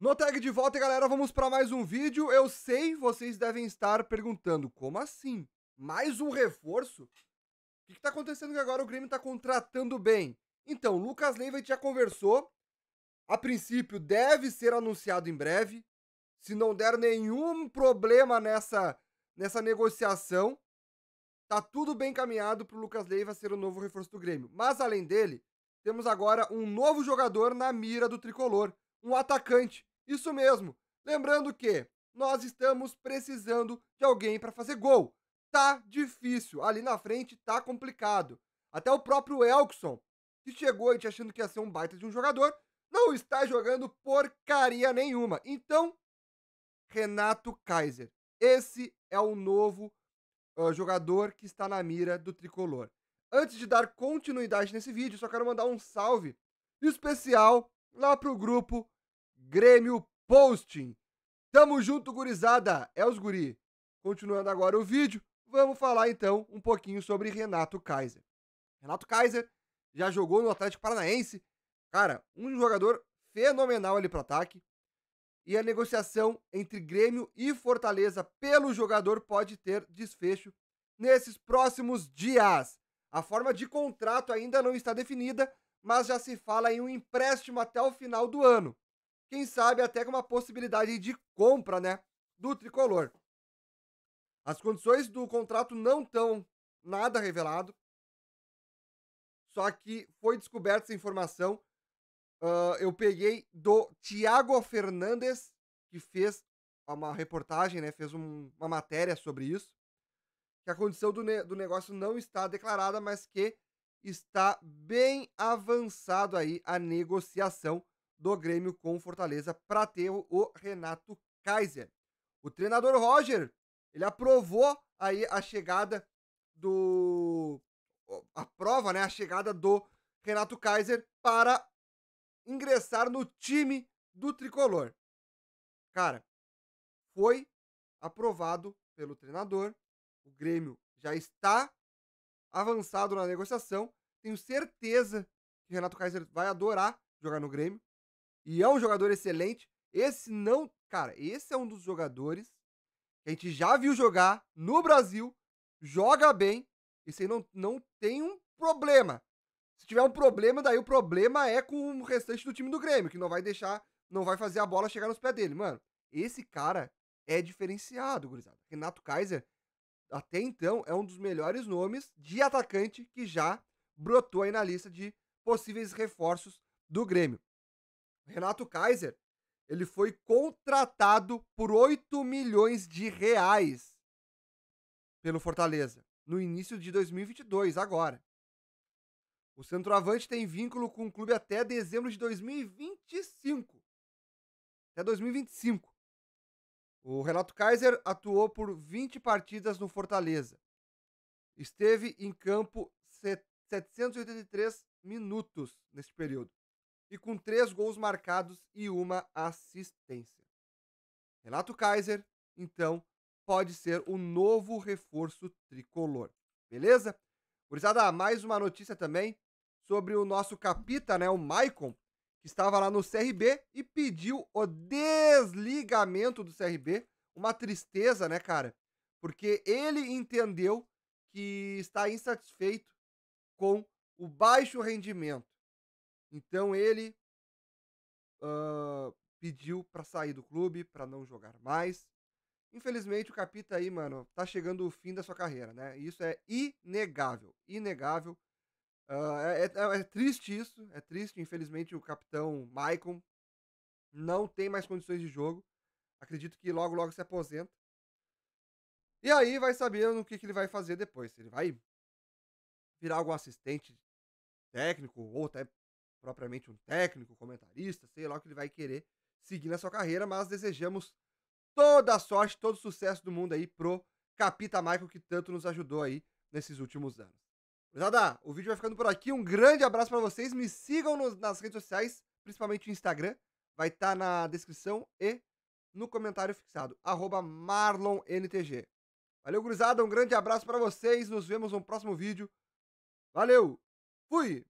No tag de volta, galera, vamos para mais um vídeo. Eu sei, vocês devem estar perguntando, como assim? Mais um reforço? O que, está acontecendo que agora o Grêmio está contratando bem? Então, Lucas Leiva já conversou. A princípio, deve ser anunciado em breve. Se não der nenhum problema nessa, nessa negociação, tá tudo bem caminhado para o Lucas Leiva ser o novo reforço do Grêmio. Mas, além dele, temos agora um novo jogador na mira do Tricolor. Um atacante isso mesmo. Lembrando que nós estamos precisando de alguém para fazer gol. Tá difícil. Ali na frente tá complicado. Até o próprio Elkson, que chegou e te achando que ia ser um baita de um jogador, não está jogando porcaria nenhuma. Então, Renato Kaiser. Esse é o novo uh, jogador que está na mira do tricolor. Antes de dar continuidade nesse vídeo, só quero mandar um salve especial lá pro grupo Grêmio Posting. Tamo junto, gurizada. É os guri. Continuando agora o vídeo, vamos falar então um pouquinho sobre Renato Kaiser. Renato Kaiser já jogou no Atlético Paranaense. Cara, um jogador fenomenal ali para ataque. E a negociação entre Grêmio e Fortaleza pelo jogador pode ter desfecho nesses próximos dias. A forma de contrato ainda não está definida, mas já se fala em um empréstimo até o final do ano quem sabe até com uma possibilidade de compra, né, do tricolor. As condições do contrato não estão nada revelado. Só que foi descoberta essa informação. Uh, eu peguei do Tiago Fernandes, que fez uma reportagem, né? Fez um, uma matéria sobre isso. Que a condição do, ne do negócio não está declarada, mas que está bem avançado aí a negociação do Grêmio com o Fortaleza para ter o Renato Kaiser. O treinador Roger, ele aprovou aí a chegada do a prova, né, a chegada do Renato Kaiser para ingressar no time do tricolor. Cara, foi aprovado pelo treinador. O Grêmio já está avançado na negociação. Tenho certeza que Renato Kaiser vai adorar jogar no Grêmio e é um jogador excelente. Esse não. Cara, esse é um dos jogadores que a gente já viu jogar no Brasil, joga bem, e você não, não tem um problema. Se tiver um problema, daí o problema é com o restante do time do Grêmio, que não vai deixar, não vai fazer a bola chegar nos pés dele. Mano, esse cara é diferenciado, gurizada. Renato Kaiser, até então, é um dos melhores nomes de atacante que já brotou aí na lista de possíveis reforços do Grêmio. Renato Kaiser, ele foi contratado por 8 milhões de reais pelo Fortaleza no início de 2022, agora. O centroavante tem vínculo com o clube até dezembro de 2025. Até 2025. O Renato Kaiser atuou por 20 partidas no Fortaleza. Esteve em campo 783 minutos neste período e com três gols marcados e uma assistência. Renato Kaiser, então, pode ser o novo reforço tricolor. Beleza? Curizada, mais uma notícia também sobre o nosso capita, né, o Maicon, que estava lá no CRB e pediu o desligamento do CRB. Uma tristeza, né, cara? Porque ele entendeu que está insatisfeito com o baixo rendimento então ele uh, pediu para sair do clube, para não jogar mais. Infelizmente o Capita aí, mano, tá chegando o fim da sua carreira, né? Isso é inegável, inegável. Uh, é, é, é, triste isso, é triste. Infelizmente o capitão Maicon não tem mais condições de jogo. Acredito que logo, logo se aposenta. E aí vai saber o que, que ele vai fazer depois. Se ele vai virar algum assistente técnico ou até propriamente um técnico, comentarista, sei lá o que ele vai querer seguir na sua carreira, mas desejamos toda a sorte, todo o sucesso do mundo aí pro Capita Michael que tanto nos ajudou aí nesses últimos anos. Cruzada, o vídeo vai ficando por aqui. Um grande abraço para vocês. Me sigam nas redes sociais, principalmente o Instagram. Vai estar tá na descrição e no comentário fixado. MarlonNTG. Valeu, Cruzada. Um grande abraço para vocês. Nos vemos no próximo vídeo. Valeu. Fui.